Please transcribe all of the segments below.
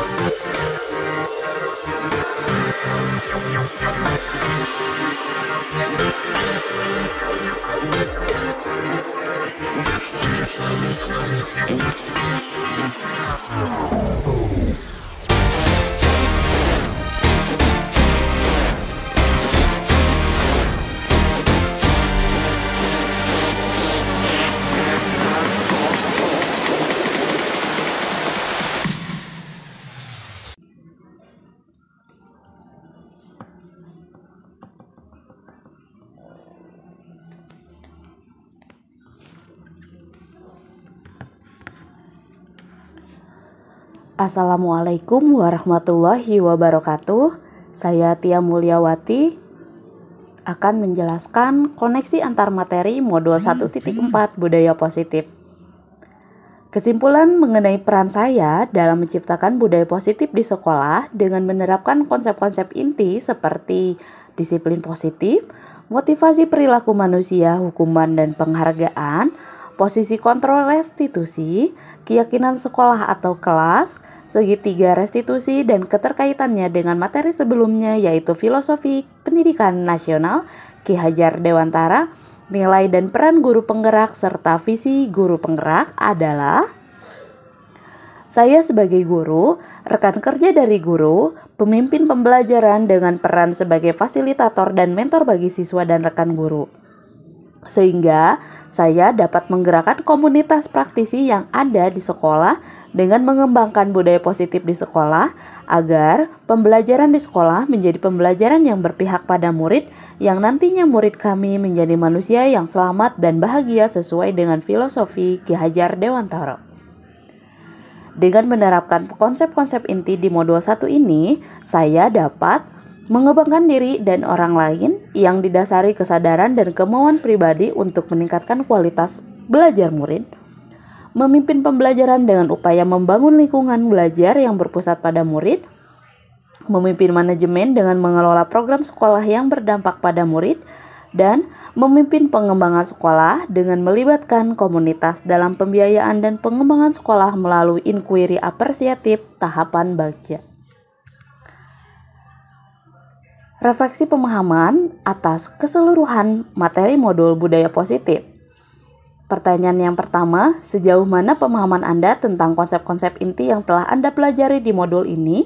Thank you. Assalamualaikum warahmatullahi wabarakatuh. Saya Tia Mulyawati akan menjelaskan koneksi antar materi modul 1.4 budaya positif. Kesimpulan mengenai peran saya dalam menciptakan budaya positif di sekolah dengan menerapkan konsep-konsep inti seperti disiplin positif, motivasi perilaku manusia, hukuman dan penghargaan, posisi kontrol restitusi, keyakinan sekolah atau kelas, segitiga restitusi, dan keterkaitannya dengan materi sebelumnya yaitu filosofi pendidikan nasional Ki Hajar Dewantara, nilai dan peran guru penggerak serta visi guru penggerak adalah saya sebagai guru, rekan kerja dari guru, pemimpin pembelajaran dengan peran sebagai fasilitator dan mentor bagi siswa dan rekan guru sehingga saya dapat menggerakkan komunitas praktisi yang ada di sekolah dengan mengembangkan budaya positif di sekolah agar pembelajaran di sekolah menjadi pembelajaran yang berpihak pada murid yang nantinya murid kami menjadi manusia yang selamat dan bahagia sesuai dengan filosofi Ki Hajar Dewantara. Dengan menerapkan konsep-konsep inti di modul 1 ini, saya dapat mengembangkan diri dan orang lain yang didasari kesadaran dan kemauan pribadi untuk meningkatkan kualitas belajar murid, memimpin pembelajaran dengan upaya membangun lingkungan belajar yang berpusat pada murid, memimpin manajemen dengan mengelola program sekolah yang berdampak pada murid, dan memimpin pengembangan sekolah dengan melibatkan komunitas dalam pembiayaan dan pengembangan sekolah melalui inquiry apresiatif tahapan bagian. refleksi pemahaman atas keseluruhan materi modul budaya positif. Pertanyaan yang pertama, sejauh mana pemahaman Anda tentang konsep-konsep inti yang telah Anda pelajari di modul ini?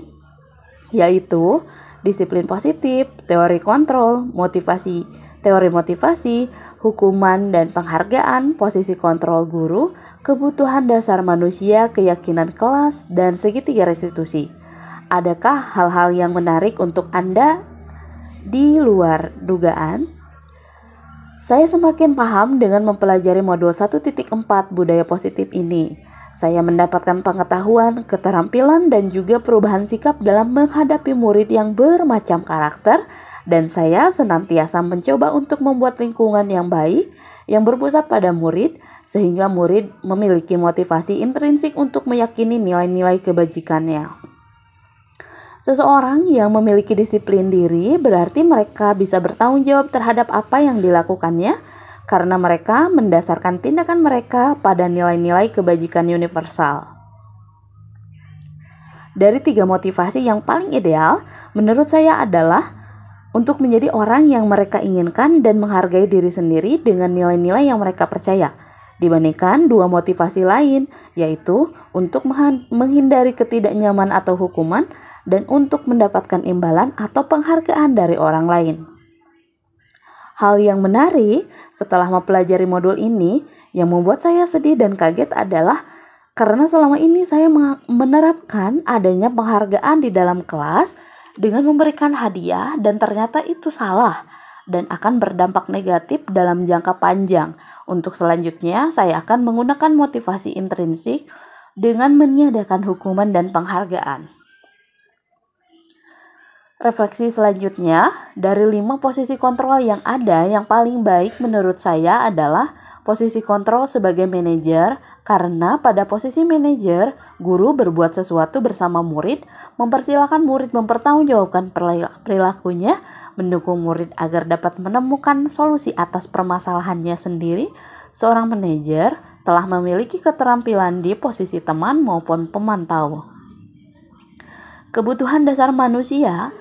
Yaitu disiplin positif, teori kontrol, motivasi, teori motivasi, hukuman dan penghargaan, posisi kontrol guru, kebutuhan dasar manusia, keyakinan kelas, dan segitiga restitusi. Adakah hal-hal yang menarik untuk Anda di luar dugaan, saya semakin paham dengan mempelajari modul 1.4 budaya positif ini. Saya mendapatkan pengetahuan, keterampilan, dan juga perubahan sikap dalam menghadapi murid yang bermacam karakter, dan saya senantiasa mencoba untuk membuat lingkungan yang baik yang berpusat pada murid, sehingga murid memiliki motivasi intrinsik untuk meyakini nilai-nilai kebajikannya. Seseorang yang memiliki disiplin diri berarti mereka bisa bertanggung jawab terhadap apa yang dilakukannya karena mereka mendasarkan tindakan mereka pada nilai-nilai kebajikan universal. Dari tiga motivasi yang paling ideal, menurut saya adalah untuk menjadi orang yang mereka inginkan dan menghargai diri sendiri dengan nilai-nilai yang mereka percaya dibandingkan dua motivasi lain, yaitu untuk menghindari ketidaknyaman atau hukuman dan untuk mendapatkan imbalan atau penghargaan dari orang lain. Hal yang menarik setelah mempelajari modul ini yang membuat saya sedih dan kaget adalah karena selama ini saya menerapkan adanya penghargaan di dalam kelas dengan memberikan hadiah dan ternyata itu salah dan akan berdampak negatif dalam jangka panjang. Untuk selanjutnya, saya akan menggunakan motivasi intrinsik dengan meniadakan hukuman dan penghargaan. Refleksi selanjutnya, dari lima posisi kontrol yang ada, yang paling baik menurut saya adalah posisi kontrol sebagai manajer karena pada posisi manajer, guru berbuat sesuatu bersama murid, mempersilahkan murid mempertanggungjawabkan perilakunya, mendukung murid agar dapat menemukan solusi atas permasalahannya sendiri. Seorang manajer telah memiliki keterampilan di posisi teman maupun pemantau. Kebutuhan dasar manusia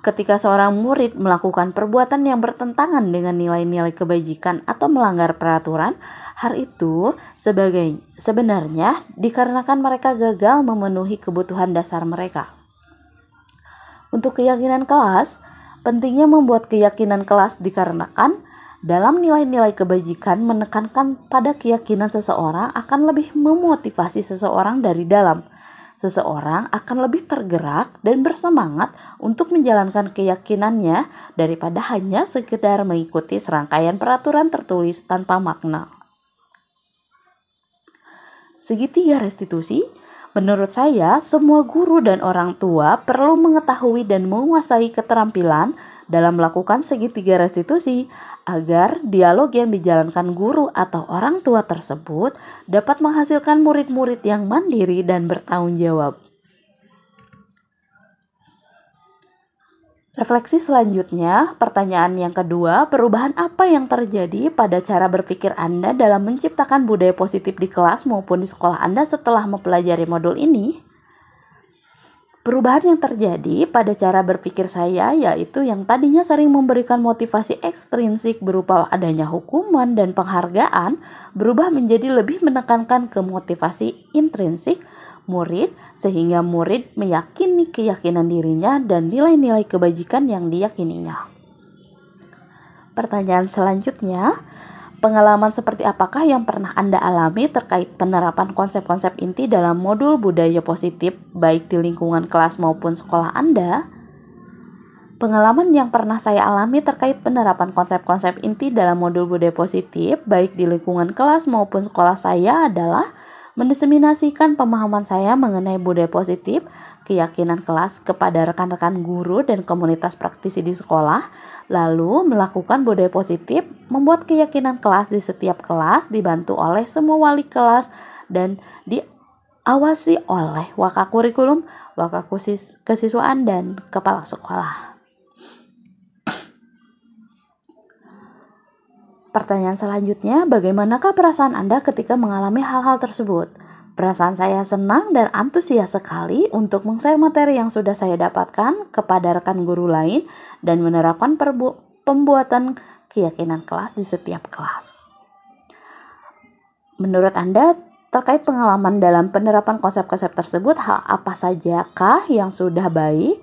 Ketika seorang murid melakukan perbuatan yang bertentangan dengan nilai-nilai kebajikan atau melanggar peraturan, hal itu sebagai sebenarnya dikarenakan mereka gagal memenuhi kebutuhan dasar mereka. Untuk keyakinan kelas, pentingnya membuat keyakinan kelas dikarenakan dalam nilai-nilai kebajikan menekankan pada keyakinan seseorang akan lebih memotivasi seseorang dari dalam seseorang akan lebih tergerak dan bersemangat untuk menjalankan keyakinannya daripada hanya sekedar mengikuti serangkaian peraturan tertulis tanpa makna. Segitiga restitusi Menurut saya, semua guru dan orang tua perlu mengetahui dan menguasai keterampilan dalam melakukan segitiga restitusi agar dialog yang dijalankan guru atau orang tua tersebut dapat menghasilkan murid-murid yang mandiri dan bertanggung jawab. Refleksi selanjutnya, pertanyaan yang kedua, perubahan apa yang terjadi pada cara berpikir Anda dalam menciptakan budaya positif di kelas maupun di sekolah Anda setelah mempelajari modul ini? Perubahan yang terjadi pada cara berpikir saya yaitu yang tadinya sering memberikan motivasi ekstrinsik berupa adanya hukuman dan penghargaan berubah menjadi lebih menekankan ke motivasi intrinsik murid sehingga murid meyakini keyakinan dirinya dan nilai-nilai kebajikan yang diyakininya. Pertanyaan selanjutnya, pengalaman seperti apakah yang pernah Anda alami terkait penerapan konsep-konsep inti dalam modul budaya positif baik di lingkungan kelas maupun sekolah Anda? Pengalaman yang pernah saya alami terkait penerapan konsep-konsep inti dalam modul budaya positif baik di lingkungan kelas maupun sekolah saya adalah mendiseminasikan pemahaman saya mengenai budaya positif, keyakinan kelas kepada rekan-rekan guru dan komunitas praktisi di sekolah, lalu melakukan budaya positif, membuat keyakinan kelas di setiap kelas dibantu oleh semua wali kelas dan diawasi oleh wakak kurikulum, wakak kesiswaan dan kepala sekolah. Pertanyaan selanjutnya, bagaimanakah perasaan Anda ketika mengalami hal-hal tersebut? Perasaan saya senang dan antusias sekali untuk meng materi yang sudah saya dapatkan kepada rekan guru lain dan menerapkan pembuatan keyakinan kelas di setiap kelas. Menurut Anda, terkait pengalaman dalam penerapan konsep-konsep tersebut, hal apa sajakah yang sudah baik?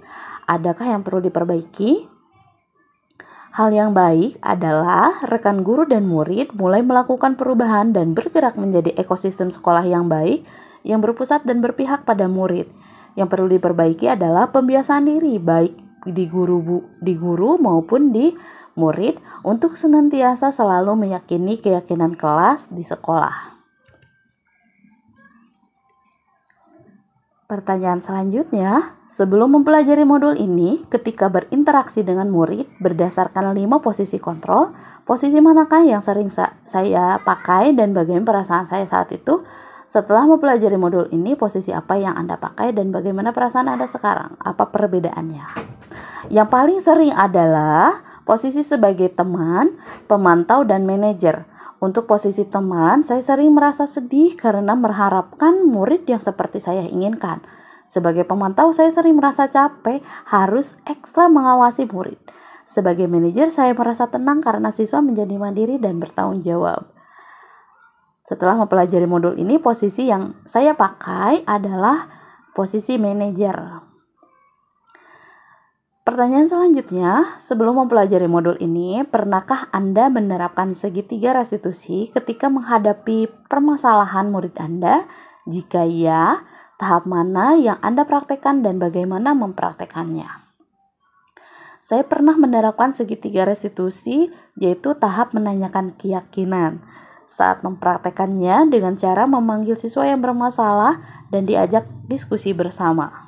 Adakah yang perlu diperbaiki? Hal yang baik adalah rekan guru dan murid mulai melakukan perubahan dan bergerak menjadi ekosistem sekolah yang baik yang berpusat dan berpihak pada murid. Yang perlu diperbaiki adalah pembiasaan diri baik di guru bu, di guru maupun di murid untuk senantiasa selalu meyakini keyakinan kelas di sekolah. Pertanyaan selanjutnya, sebelum mempelajari modul ini, ketika berinteraksi dengan murid berdasarkan lima posisi kontrol, posisi manakah yang sering sa saya pakai dan bagaimana perasaan saya saat itu? Setelah mempelajari modul ini, posisi apa yang Anda pakai dan bagaimana perasaan Anda sekarang? Apa perbedaannya? Yang paling sering adalah Posisi sebagai teman, pemantau, dan manajer. Untuk posisi teman, saya sering merasa sedih karena mengharapkan murid yang seperti saya inginkan. Sebagai pemantau, saya sering merasa capek, harus ekstra mengawasi murid. Sebagai manajer, saya merasa tenang karena siswa menjadi mandiri dan bertanggung jawab. Setelah mempelajari modul ini, posisi yang saya pakai adalah posisi manajer. Pertanyaan selanjutnya, sebelum mempelajari modul ini, pernahkah Anda menerapkan segitiga restitusi ketika menghadapi permasalahan murid Anda? Jika iya, tahap mana yang Anda praktekkan dan bagaimana mempraktekannya? Saya pernah menerapkan segitiga restitusi, yaitu tahap menanyakan keyakinan. Saat mempraktekannya dengan cara memanggil siswa yang bermasalah dan diajak diskusi bersama.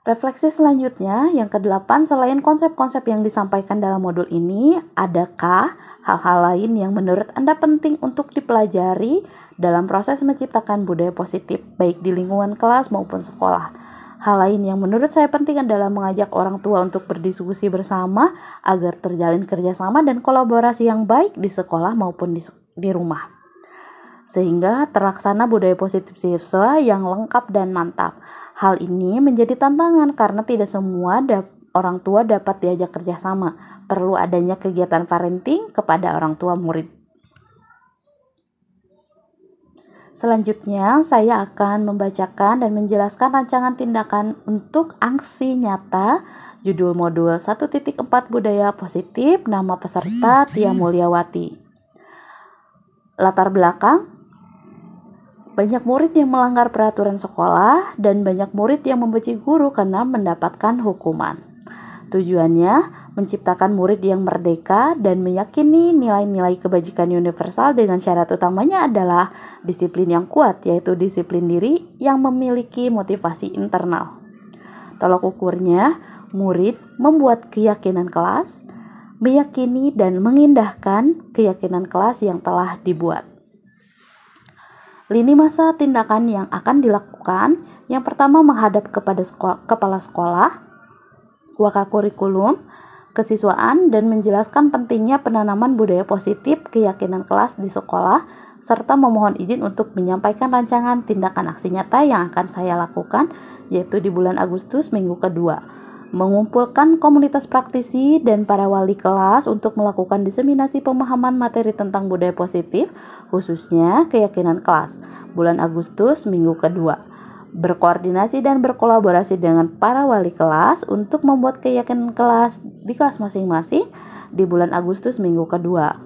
Refleksi selanjutnya, yang kedelapan, selain konsep-konsep yang disampaikan dalam modul ini, adakah hal-hal lain yang menurut Anda penting untuk dipelajari dalam proses menciptakan budaya positif, baik di lingkungan kelas maupun sekolah? Hal lain yang menurut saya penting adalah mengajak orang tua untuk berdiskusi bersama agar terjalin kerjasama dan kolaborasi yang baik di sekolah maupun di, di rumah sehingga terlaksana budaya positif siswa yang lengkap dan mantap. Hal ini menjadi tantangan karena tidak semua orang tua dapat diajak kerjasama. Perlu adanya kegiatan parenting kepada orang tua murid. Selanjutnya, saya akan membacakan dan menjelaskan rancangan tindakan untuk aksi nyata judul modul 1.4 budaya positif, nama peserta Tia Mulyawati. Latar belakang banyak murid yang melanggar peraturan sekolah dan banyak murid yang membenci guru karena mendapatkan hukuman. Tujuannya menciptakan murid yang merdeka dan meyakini nilai-nilai kebajikan universal dengan syarat utamanya adalah disiplin yang kuat, yaitu disiplin diri yang memiliki motivasi internal. Tolok ukurnya, murid membuat keyakinan kelas, meyakini dan mengindahkan keyakinan kelas yang telah dibuat. Lini masa tindakan yang akan dilakukan yang pertama menghadap kepada sekolah, kepala sekolah, waka kurikulum, kesiswaan, dan menjelaskan pentingnya penanaman budaya positif keyakinan kelas di sekolah, serta memohon izin untuk menyampaikan rancangan tindakan aksi nyata yang akan saya lakukan, yaitu di bulan Agustus minggu kedua mengumpulkan komunitas praktisi dan para wali kelas untuk melakukan diseminasi pemahaman materi tentang budaya positif, khususnya keyakinan kelas. Bulan Agustus minggu kedua. Berkoordinasi dan berkolaborasi dengan para wali kelas untuk membuat keyakinan kelas di kelas masing-masing di bulan Agustus minggu kedua.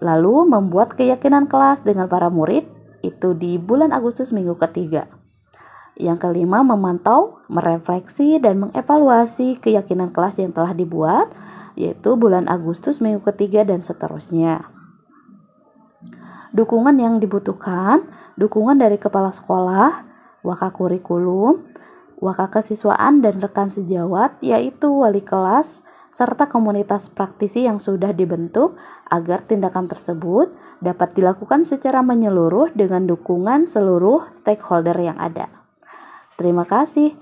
Lalu membuat keyakinan kelas dengan para murid itu di bulan Agustus minggu ketiga yang kelima, memantau, merefleksi, dan mengevaluasi keyakinan kelas yang telah dibuat, yaitu bulan Agustus, minggu ketiga, dan seterusnya. Dukungan yang dibutuhkan, dukungan dari kepala sekolah, waka kurikulum, waka kesiswaan, dan rekan sejawat, yaitu wali kelas, serta komunitas praktisi yang sudah dibentuk agar tindakan tersebut dapat dilakukan secara menyeluruh dengan dukungan seluruh stakeholder yang ada. Terima kasih.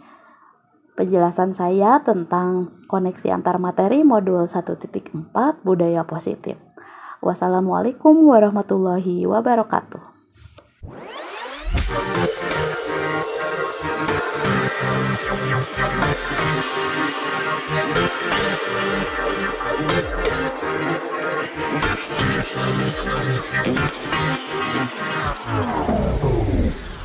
Penjelasan saya tentang koneksi antar materi modul 1.4 budaya positif. Wassalamualaikum warahmatullahi wabarakatuh. Oh.